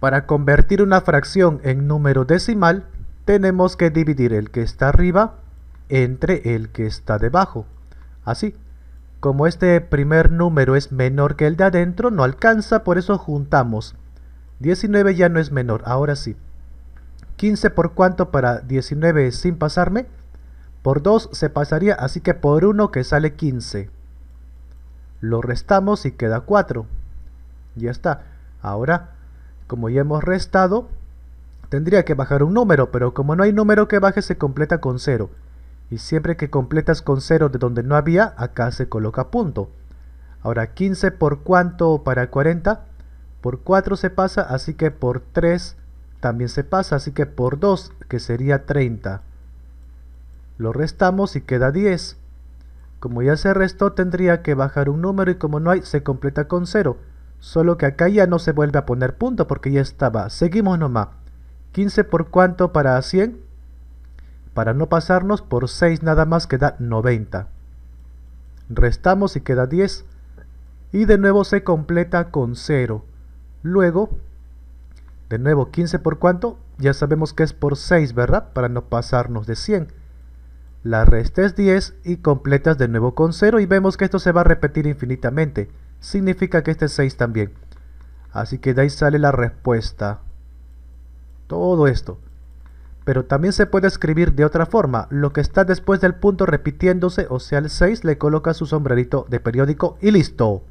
Para convertir una fracción en número decimal, tenemos que dividir el que está arriba entre el que está debajo. Así, como este primer número es menor que el de adentro, no alcanza, por eso juntamos. 19 ya no es menor, ahora sí. 15 por cuánto para 19 sin pasarme, por 2 se pasaría, así que por 1 que sale 15. Lo restamos y queda 4. Ya está. Ahora como ya hemos restado, tendría que bajar un número, pero como no hay número que baje se completa con 0. Y siempre que completas con 0 de donde no había, acá se coloca punto. Ahora 15 por cuánto para 40, por 4 se pasa, así que por 3 también se pasa, así que por 2, que sería 30. Lo restamos y queda 10. Como ya se restó, tendría que bajar un número y como no hay, se completa con 0. Solo que acá ya no se vuelve a poner punto porque ya estaba. Seguimos nomás. 15 por cuánto para 100? Para no pasarnos por 6 nada más queda 90. Restamos y queda 10. Y de nuevo se completa con 0. Luego, de nuevo 15 por cuánto? Ya sabemos que es por 6, ¿verdad? Para no pasarnos de 100. La resta es 10 y completas de nuevo con 0 y vemos que esto se va a repetir infinitamente significa que este es 6 también. Así que de ahí sale la respuesta. Todo esto. Pero también se puede escribir de otra forma. Lo que está después del punto repitiéndose, o sea el 6, le coloca su sombrerito de periódico y listo.